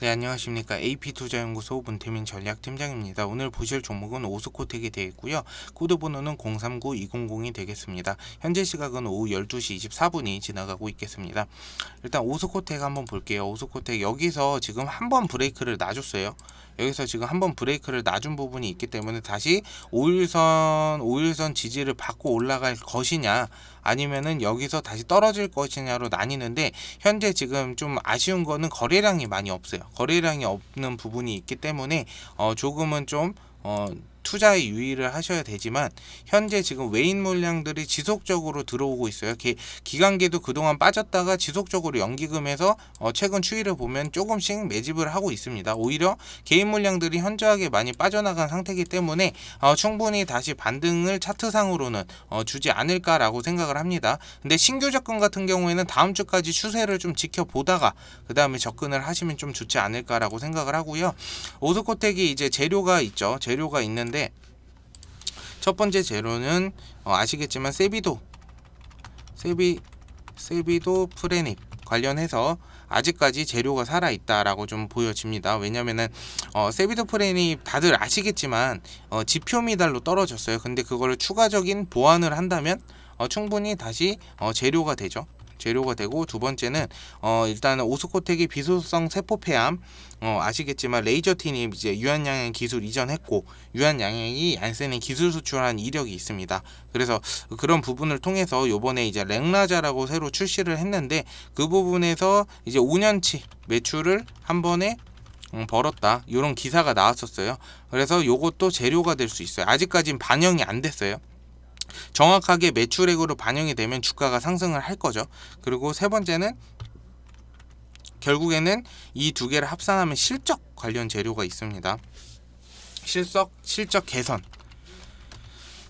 네 안녕하십니까 AP투자연구소 문태민 전략팀장입니다. 오늘 보실 종목은 오스코텍이 되겠고요. 코드 번호는 039200이 되겠습니다. 현재 시각은 오후 12시 24분이 지나가고 있겠습니다. 일단 오스코텍 한번 볼게요. 오스코텍 여기서 지금 한번 브레이크를 놔줬어요. 여기서 지금 한번 브레이크를 놔준 부분이 있기 때문에 다시 5일선 5일선 지지를 받고 올라갈 것이냐 아니면은 여기서 다시 떨어질 것이냐로 나뉘는데 현재 지금 좀 아쉬운 거는 거래량이 많이 없어요. 거래량이 없는 부분이 있기 때문에 어 조금은 좀 어, 투자에 유의를 하셔야 되지만 현재 지금 외인 물량들이 지속적으로 들어오고 있어요. 기, 기관계도 그동안 빠졌다가 지속적으로 연기금에서 어, 최근 추이를 보면 조금씩 매집을 하고 있습니다. 오히려 개인 물량들이 현저하게 많이 빠져나간 상태이기 때문에 어, 충분히 다시 반등을 차트상으로는 어, 주지 않을까라고 생각을 합니다. 근데 신규 접근 같은 경우에는 다음 주까지 추세를 좀 지켜보다가 그 다음에 접근을 하시면 좀 좋지 않을까라고 생각을 하고요. 오스코텍이 이제 재료가 있죠. 재료가 있는데 건데 첫 번째 재료는 어, 아시겠지만 세비도 세비 세비도 프레닉 관련해서 아직까지 재료가 살아있다라고 좀 보여집니다. 왜냐면은 어, 세비도 프레니 다들 아시겠지만 어, 지표 미달로 떨어졌어요. 근데 그거를 추가적인 보완을 한다면 어, 충분히 다시 어, 재료가 되죠. 재료가 되고 두 번째는 어, 일단은 오스코텍이 비소성 세포폐암 어, 아시겠지만 레이저 틴이 이제 유한양행 기술 이전했고 유한양행이 안센의 기술 수출한 이력이 있습니다. 그래서 그런 부분을 통해서 요번에 이제 랭라자라고 새로 출시를 했는데 그 부분에서 이제 5년치 매출을 한 번에 음, 벌었다 이런 기사가 나왔었어요. 그래서 요것도 재료가 될 수 있어요. 아직까진 반영이 안 됐어요. 정확하게 매출액으로 반영이 되면 주가가 상승을 할 거죠. 그리고 세 번째는 결국에는 이 두 개를 합산하면 실적 관련 재료가 있습니다. 실적 실적 개선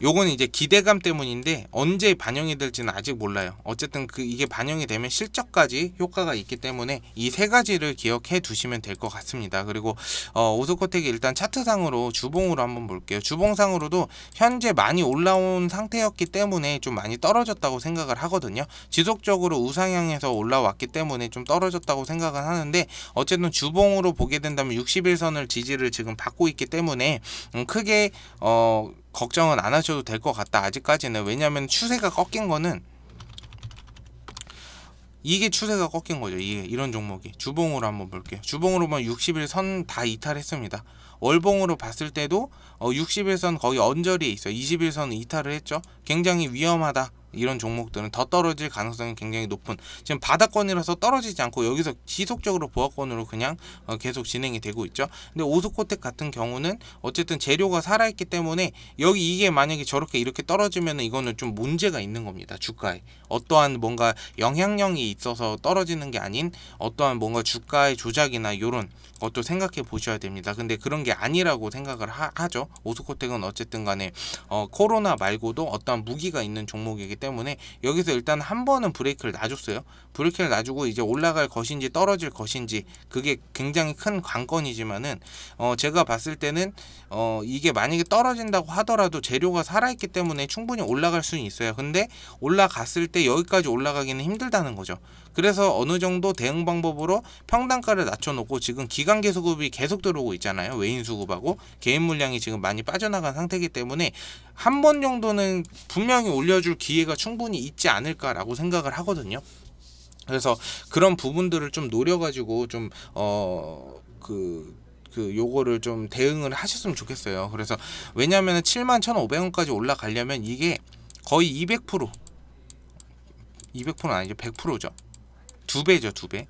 요거는 이제 기대감 때문인데 언제 반영이 될지는 아직 몰라요. 어쨌든 그 이게 반영이 되면 실적까지 효과가 있기 때문에 이 세 가지를 기억해 두시면 될 것 같습니다. 그리고 어, 오스코텍이 일단 차트상으로 주봉으로 한번 볼게요. 주봉상으로도 현재 많이 올라온 상태였기 때문에 좀 많이 떨어졌다고 생각을 하거든요. 지속적으로 우상향에서 올라왔기 때문에 좀 떨어졌다고 생각을 하는데 어쨌든 주봉으로 보게 된다면 60일선을 지지를 지금 받고 있기 때문에 음, 크게 어 걱정은 안 하셔도 될 것 같다. 아직까지는 왜냐하면 추세가 꺾인 거는 이게 추세가 꺾인 거죠. 이게 이런 종목이 주봉으로 한번 볼게요. 주봉으로 보면 60일 선다 이탈했습니다. 월봉으로 봤을 때도 60일 어, 선 거의 언저리에 있어요. 20일 선 이탈을 했죠. 굉장히 위험하다. 이런 종목들은 더 떨어질 가능성이 굉장히 높은 지금 바닥권이라서 떨어지지 않고 여기서 지속적으로 보합권으로 그냥 어, 계속 진행이 되고 있죠. 근데 오스코텍 같은 경우는 어쨌든 재료가 살아있기 때문에 여기 이게 만약에 저렇게 이렇게 떨어지면 이거는 좀 문제가 있는 겁니다. 주가에 어떠한 뭔가 영향력이 있어서 떨어지는 게 아닌 어떠한 뭔가 주가의 조작이나 이런 것도 생각해 보셔야 됩니다. 근데 그런 게 아니라고 생각을 하, 죠 오스코텍은 어쨌든 간에 어, 코로나 말고도 어떠한 무기가 있는 종목이기 때문에 때문에 여기서 일단 한 번은 브레이크를 놔줬어요. 브레이 놔주고 이제 올라갈 것인지 떨어질 것인지 그게 굉장히 큰 관건이지만은 어 제가 봤을 때는 어 이게 만약에 떨어진다고 하더라도 재료가 살아있기 때문에 충분히 올라갈 수는 있어요. 근데 올라갔을 때 여기까지 올라가기는 힘들다는 거죠. 그래서 어느 정도 대응 방법으로 평단가를 낮춰놓고 지금 기간계 수급이 계속 들어오고 있잖아요. 외인 수급하고 개인 물량이 지금 많이 빠져나간 상태이기 때문에 한 번 정도는 분명히 올려줄 기회가 충분히 있지 않을까라고 생각을 하거든요. 그래서 그런 부분들을 좀 노려가지고 좀 어 그 그 요거를 좀 대응을 하셨으면 좋겠어요. 그래서 왜냐면은 7만 1,500원까지 올라가려면 이게 거의 200% 200%는 아니죠. 100%죠. 두 배죠, 두 배.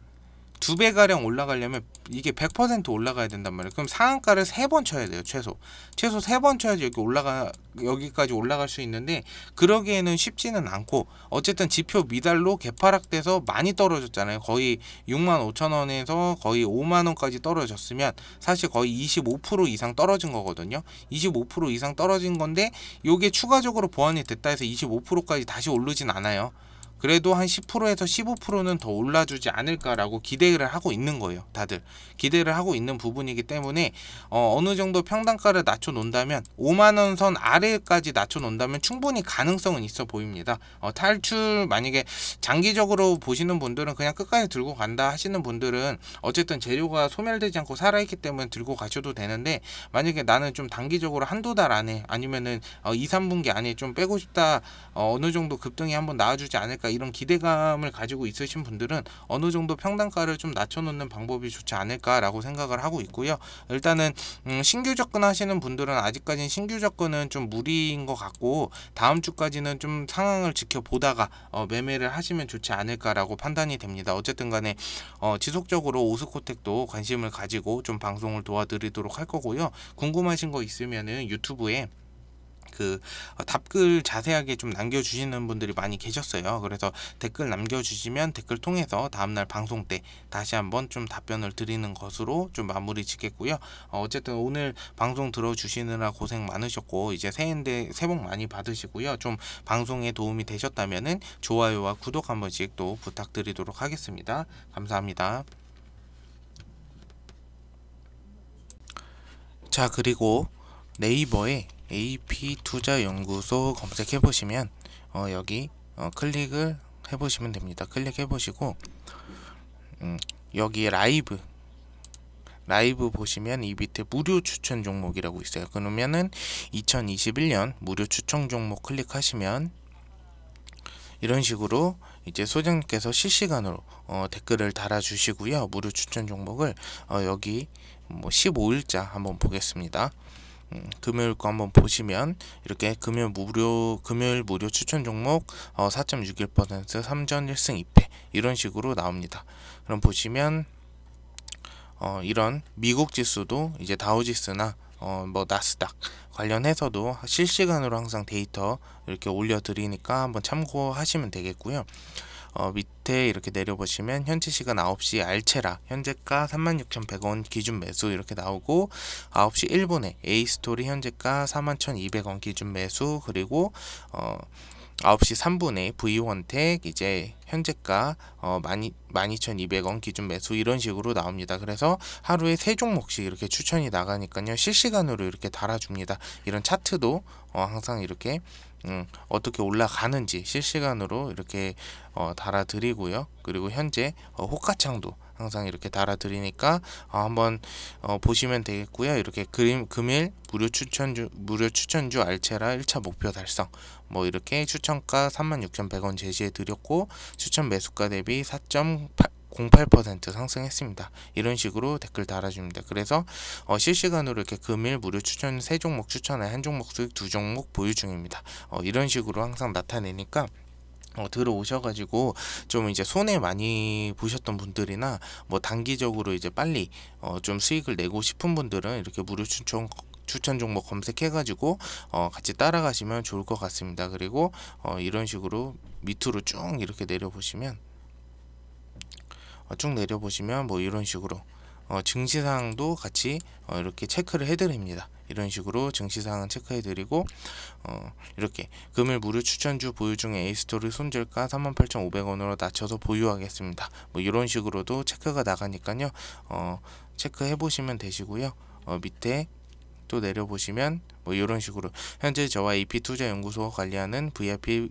두 배가량 올라가려면 이게 100% 올라가야 된단 말이에요. 그럼 상한가를 세 번 쳐야 돼요, 최소. 최소 세 번 쳐야지 여기 올라가, 여기까지 올라갈 수 있는데, 그러기에는 쉽지는 않고, 어쨌든 지표 미달로 개파락돼서 많이 떨어졌잖아요. 거의 6만 5천 원에서 거의 5만 원까지 떨어졌으면, 사실 거의 25% 이상 떨어진 거거든요. 25% 이상 떨어진 건데, 요게 추가적으로 보완이 됐다 해서 25%까지 다시 오르진 않아요. 그래도 한 10%에서 15%는 더 올라주지 않을까라고 기대를 하고 있는 거예요. 다들 기대를 하고 있는 부분이기 때문에 어, 느 정도 평단가를 낮춰 놓는다면 5만 원선 아래까지 낮춰 놓는다면 충분히 가능성은 있어 보입니다. 어, 탈출 만약에 장기적으로 보시는 분들은 그냥 끝까지 들고 간다 하시는 분들은 어쨌든 재료가 소멸되지 않고 살아있기 때문에 들고 가셔도 되는데 만약에 나는 좀 단기적으로 한두 달 안에 아니면은 어, 2, 3분기 안에 좀 빼고 싶다 어, 어느 정도 급등이 한번 나와주지 않을까 않을까 그러니까 이런 기대감을 가지고 있으신 분들은 어느 정도 평단가를 좀 낮춰놓는 방법이 좋지 않을까라고 생각을 하고 있고요. 일단은 음, 신규 접근하시는 분들은 아직까지는 신규 접근은 좀 무리인 것 같고 다음 주까지는 좀 상황을 지켜보다가 어, 매매를 하시면 좋지 않을까라고 판단이 됩니다. 어쨌든 간에 어, 지속적으로 오스코텍도 관심을 가지고 좀 방송을 도와드리도록 할 거고요. 궁금하신 거 있으면은 유튜브에 그 어, 답글 자세하게 좀 남겨주시는 분들이 많이 계셨어요. 그래서 댓글 남겨주시면 댓글 통해서 다음날 방송 때 다시 한번 좀 답변을 드리는 것으로 좀 마무리 짓겠고요. 어, 어쨌든 오늘 방송 들어주시느라 고생 많으셨고 이제 새해인데 새해 복 많이 받으시고요. 좀 방송에 도움이 되셨다면은 좋아요와 구독 한 번씩 또 부탁드리도록 하겠습니다. 감사합니다. 자 그리고 네이버에 AP투자연구소 검색해 보시면 어, 여기 어, 클릭을 해 보시면 됩니다 클릭해 보시고 음, 여기 라이브 라이브 보시면 이 밑에 무료 추천 종목이라고 있어요 그러면은 2021년 무료 추천 종목 클릭하시면 이런 식으로 이제 소장님께서 실시간으로 어, 댓글을 달아주시고요 무료 추천 종목을 어, 여기 뭐 15일자 한번 보겠습니다 음, 금요일 거 한번 보시면 이렇게 금요일 무료 금요일 무료 추천 종목 어, 4.61% 3전 1승 2패 이런 식으로 나옵니다. 그럼 보시면 어, 이런 미국 지수도 이제 다우지수나 어, 뭐 나스닥 관련해서도 실시간으로 항상 데이터 이렇게 올려드리니까 한번 참고하시면 되겠고요. 어, 밑에 이렇게 내려보시면 현재 시간 9시 알체라 현재가 36,100원 기준 매수 이렇게 나오고 9시 1분에 에이스토리 현재가 41,200원 기준 매수 그리고 어, 9시 3분에 V원택 이제 현재가 어, 12,200원 기준 매수 이런 식으로 나옵니다. 그래서 하루에 세 종목씩 이렇게 추천이 나가니까요. 실시간으로 이렇게 달아줍니다. 이런 차트도 어, 항상 이렇게 음, 어떻게 올라가는지 실시간으로 이렇게 어, 달아드리고요. 그리고 현재 어, 호가창도 항상 이렇게 달아드리니까 어, 한번 어, 보시면 되겠고요. 이렇게 그 금일 무료 추천주 무료 추천주 알체라 1차 목표 달성 뭐 이렇게 추천가 36,100원 제시해 드렸고 추천 매수가 대비 4.8 0.08% 상승했습니다. 이런 식으로 댓글 달아줍니다. 그래서 어, 실시간으로 이렇게 금일 무료 추천 세 종목 추천에 한 종목 수익 두 종목 보유 중입니다. 어, 이런 식으로 항상 나타내니까 어, 들어오셔가지고 좀 이제 손해 많이 보셨던 분들이나 뭐 단기적으로 이제 빨리 어, 좀 수익을 내고 싶은 분들은 이렇게 무료 추천 추천 종목 검색해가지고 어, 같이 따라가시면 좋을 것 같습니다. 그리고 어, 이런 식으로 밑으로 쭉 이렇게 내려보시면 어, 쭉 내려보시면 뭐 이런 식으로 어, 증시상도 같이 어, 이렇게 체크를 해드립니다. 이런 식으로 증시상은 체크해드리고 어, 이렇게 금일 무료 추천주 보유 중에 에이스토리 손절가 38,500원으로 낮춰서 보유하겠습니다. 뭐 이런 식으로도 체크가 나가니까요. 어, 체크해 보시면 되시고요. 어, 밑에 또 내려보시면 뭐 이런 식으로 현재 저와 e p 투자연구소 관리하는 VIP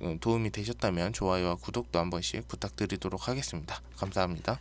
어, 도움이 되셨다면 좋아요와 구독도 한 번씩 부탁드리도록 하겠습니다. 감사합니다.